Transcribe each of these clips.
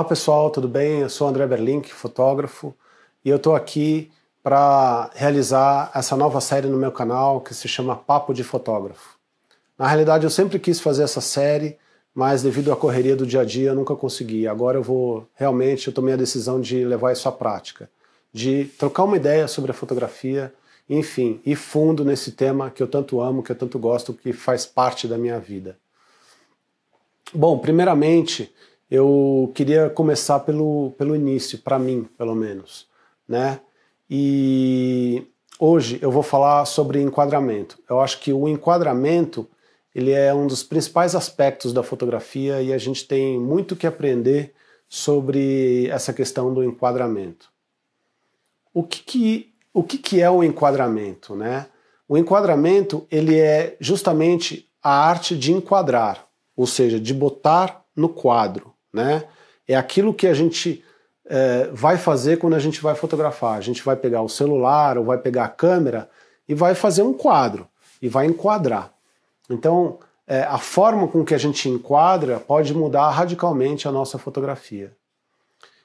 Olá pessoal, tudo bem? Eu sou André Berlink, fotógrafo, e eu estou aqui para realizar essa nova série no meu canal que se chama Papo de Fotógrafo. Na realidade, eu sempre quis fazer essa série, mas devido à correria do dia a dia eu nunca consegui. Agora eu vou realmente, eu tomei a decisão de levar isso à prática, de trocar uma ideia sobre a fotografia, enfim, ir fundo nesse tema que eu tanto amo, que eu tanto gosto, que faz parte da minha vida. Bom, primeiramente, eu queria começar pelo, pelo início, para mim, pelo menos, né? E hoje eu vou falar sobre enquadramento. Eu acho que o enquadramento ele é um dos principais aspectos da fotografia e a gente tem muito que aprender sobre essa questão do enquadramento. O que, que o que, que é o enquadramento, né? O enquadramento ele é justamente a arte de enquadrar, ou seja, de botar no quadro né? É aquilo que a gente é, vai fazer quando a gente vai fotografar. A gente vai pegar o celular ou vai pegar a câmera e vai fazer um quadro e vai enquadrar. Então, é, a forma com que a gente enquadra pode mudar radicalmente a nossa fotografia.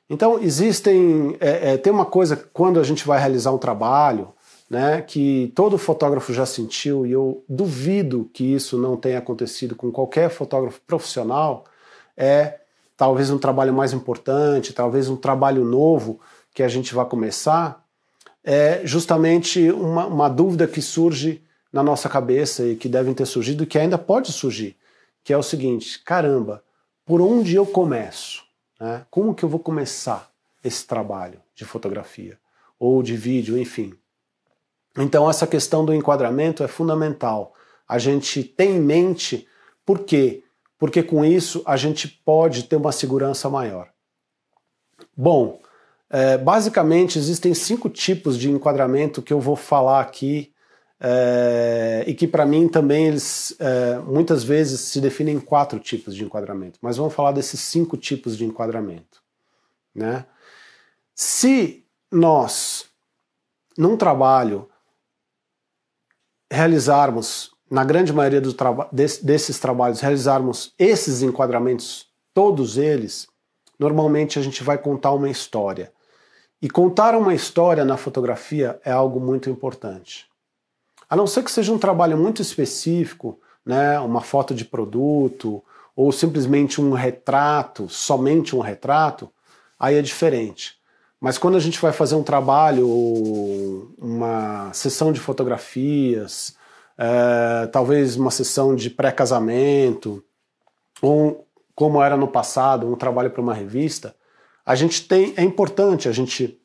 Então, existem. É, é tem uma coisa quando a gente vai realizar um trabalho, né, que todo fotógrafo já sentiu, e eu duvido que isso não tenha acontecido com qualquer fotógrafo profissional, é talvez um trabalho mais importante, talvez um trabalho novo que a gente vai começar, é justamente uma, uma dúvida que surge na nossa cabeça e que devem ter surgido e que ainda pode surgir, que é o seguinte: caramba, por onde eu começo? Né? Como que eu vou começar esse trabalho de fotografia ou de vídeo, enfim? Então essa questão do enquadramento é fundamental. A gente tem em mente por quê? porque com isso a gente pode ter uma segurança maior. Bom, é, basicamente existem cinco tipos de enquadramento que eu vou falar aqui é, e que para mim também eles é, muitas vezes se definem quatro tipos de enquadramento, mas vamos falar desses cinco tipos de enquadramento. Né? Se nós, num trabalho, realizarmos na grande maioria traba desse, desses trabalhos, realizarmos esses enquadramentos, todos eles, normalmente a gente vai contar uma história. E contar uma história na fotografia é algo muito importante. A não ser que seja um trabalho muito específico, né, uma foto de produto, ou simplesmente um retrato, somente um retrato, aí é diferente. Mas quando a gente vai fazer um trabalho, uma sessão de fotografias, é, talvez uma sessão de pré-casamento, ou como era no passado, um trabalho para uma revista, a gente tem. É importante a gente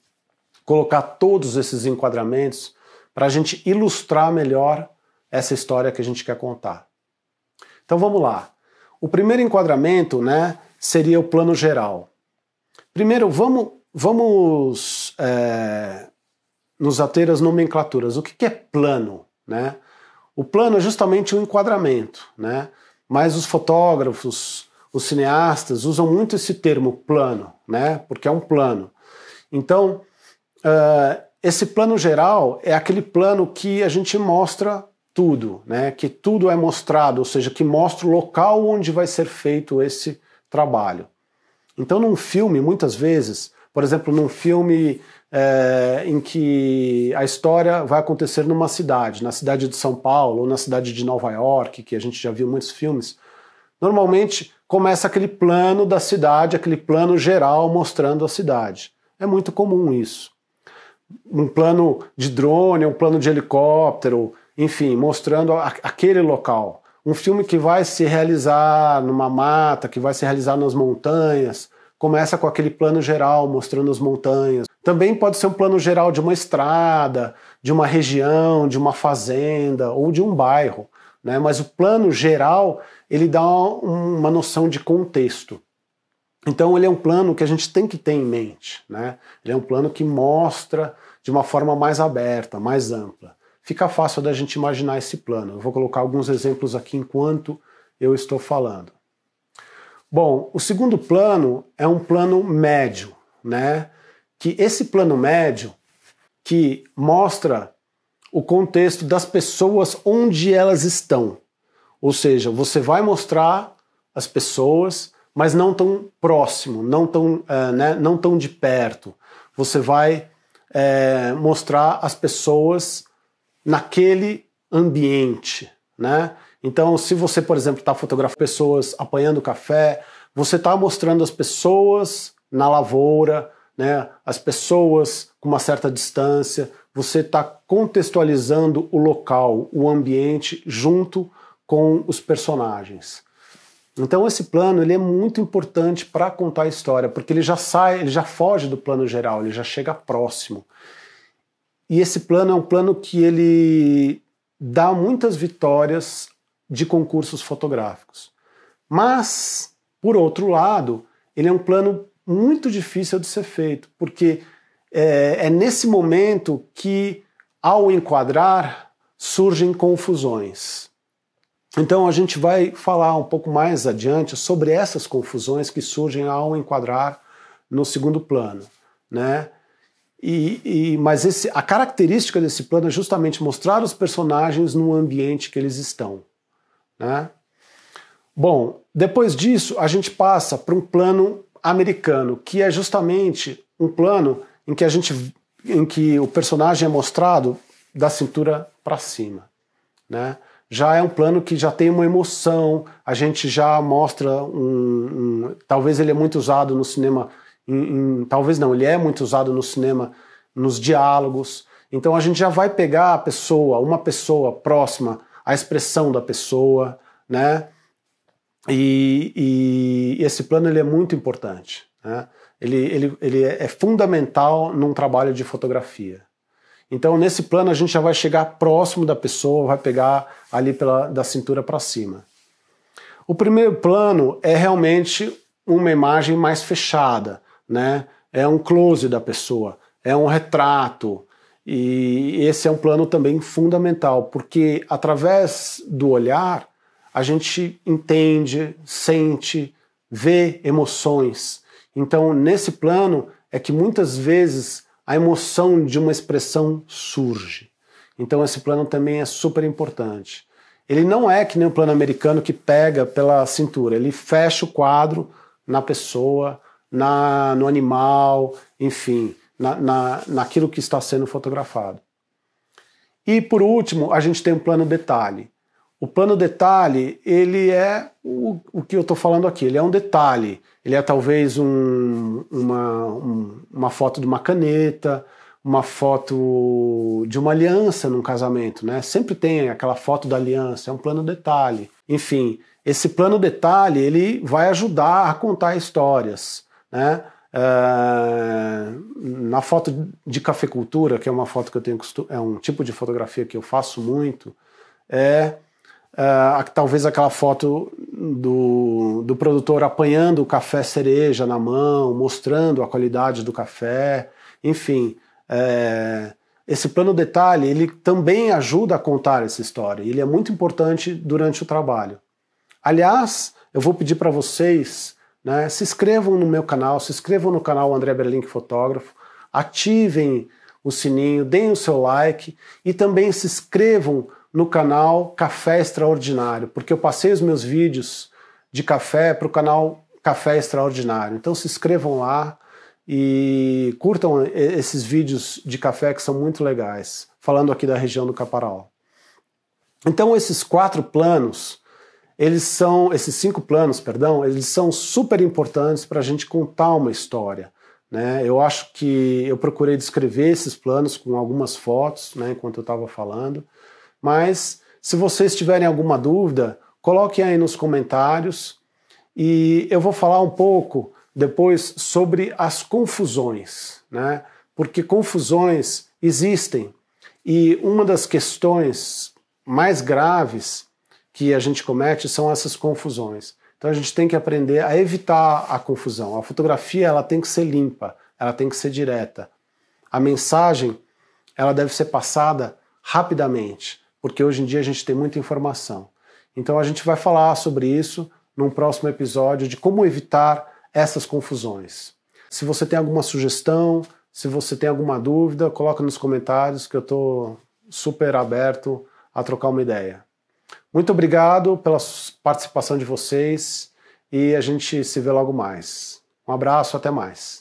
colocar todos esses enquadramentos para a gente ilustrar melhor essa história que a gente quer contar. Então vamos lá. O primeiro enquadramento né, seria o plano geral. Primeiro, vamos, vamos é, nos ater às nomenclaturas. O que, que é plano? Né? O plano é justamente um enquadramento, né? Mas os fotógrafos, os cineastas usam muito esse termo plano, né? Porque é um plano. Então, uh, esse plano geral é aquele plano que a gente mostra tudo, né? Que tudo é mostrado, ou seja, que mostra o local onde vai ser feito esse trabalho. Então, num filme, muitas vezes, por exemplo, num filme é, em que a história vai acontecer numa cidade, na cidade de São Paulo ou na cidade de Nova York, que a gente já viu muitos filmes, normalmente começa aquele plano da cidade, aquele plano geral mostrando a cidade. É muito comum isso. Um plano de drone, um plano de helicóptero, enfim, mostrando a, aquele local. Um filme que vai se realizar numa mata, que vai se realizar nas montanhas, começa com aquele plano geral mostrando as montanhas, também pode ser um plano geral de uma estrada, de uma região, de uma fazenda ou de um bairro. Né? Mas o plano geral ele dá uma noção de contexto. Então ele é um plano que a gente tem que ter em mente, né? Ele é um plano que mostra de uma forma mais aberta, mais ampla. Fica fácil da gente imaginar esse plano. Eu vou colocar alguns exemplos aqui enquanto eu estou falando. Bom, o segundo plano é um plano médio, né? que esse plano médio, que mostra o contexto das pessoas onde elas estão, ou seja, você vai mostrar as pessoas, mas não tão próximo, não tão, é, né, não tão de perto. Você vai é, mostrar as pessoas naquele ambiente, né? Então, se você, por exemplo, está fotografando pessoas apanhando café, você está mostrando as pessoas na lavoura, né, as pessoas com uma certa distância, você está contextualizando o local, o ambiente junto com os personagens. Então esse plano ele é muito importante para contar a história, porque ele já sai, ele já foge do plano geral, ele já chega próximo. E esse plano é um plano que ele dá muitas vitórias de concursos fotográficos. Mas, por outro lado, ele é um plano muito difícil de ser feito, porque é, é nesse momento que, ao enquadrar, surgem confusões. Então a gente vai falar um pouco mais adiante sobre essas confusões que surgem ao enquadrar no segundo plano, né? E, e, mas esse, a característica desse plano é justamente mostrar os personagens no ambiente que eles estão. Né? Bom, depois disso, a gente passa para um plano americano, que é justamente um plano em que a gente em que o personagem é mostrado da cintura para cima, né? Já é um plano que já tem uma emoção, a gente já mostra um, um talvez ele é muito usado no cinema, em, em, talvez não, ele é muito usado no cinema nos diálogos. Então a gente já vai pegar a pessoa, uma pessoa próxima, a expressão da pessoa, né? E, e esse plano ele é muito importante. Né? Ele, ele, ele é, é fundamental num trabalho de fotografia. Então, nesse plano, a gente já vai chegar próximo da pessoa, vai pegar ali pela, da cintura para cima. O primeiro plano é realmente uma imagem mais fechada, né? É um close da pessoa, é um retrato. E esse é um plano também fundamental, porque através do olhar a gente entende, sente, vê emoções. Então, nesse plano é que muitas vezes a emoção de uma expressão surge. Então, esse plano também é super importante. Ele não é que nem o plano americano que pega pela cintura, ele fecha o quadro na pessoa, na, no animal, enfim, na, na, naquilo que está sendo fotografado. E por último, a gente tem o um plano detalhe. O plano detalhe, ele é o, o que eu estou falando aqui, ele é um detalhe. Ele é talvez um, uma, um, uma foto de uma caneta, uma foto de uma aliança num casamento, né? Sempre tem aquela foto da aliança, é um plano detalhe. Enfim, esse plano detalhe, ele vai ajudar a contar histórias, né? Uh, na foto de cafeicultura, que é uma foto que eu tenho é um tipo de fotografia que eu faço muito, é Uh, talvez aquela foto do, do produtor apanhando o café cereja na mão, mostrando a qualidade do café, enfim. É, esse plano detalhe ele também ajuda a contar essa história. Ele é muito importante durante o trabalho. Aliás, eu vou pedir para vocês, né, se inscrevam no meu canal, se inscrevam no canal André Berlink Fotógrafo, ativem o sininho, deem o seu like e também se inscrevam no canal Café Extraordinário, porque eu passei os meus vídeos de café para o canal Café Extraordinário. Então se inscrevam lá e curtam esses vídeos de café que são muito legais, falando aqui da região do Caparaó. Então esses quatro planos, eles são esses cinco planos, perdão, eles são super importantes para a gente contar uma história. Né? Eu acho que eu procurei descrever esses planos com algumas fotos, né, enquanto eu estava falando. Mas se vocês tiverem alguma dúvida, coloquem aí nos comentários e eu vou falar um pouco depois sobre as confusões, né? Porque confusões existem e uma das questões mais graves que a gente comete são essas confusões. Então a gente tem que aprender a evitar a confusão. A fotografia ela tem que ser limpa, ela tem que ser direta. A mensagem ela deve ser passada rapidamente porque hoje em dia a gente tem muita informação. Então a gente vai falar sobre isso num próximo episódio de como evitar essas confusões. Se você tem alguma sugestão, se você tem alguma dúvida, coloca nos comentários que eu estou super aberto a trocar uma ideia. Muito obrigado pela participação de vocês e a gente se vê logo mais. Um abraço, até mais.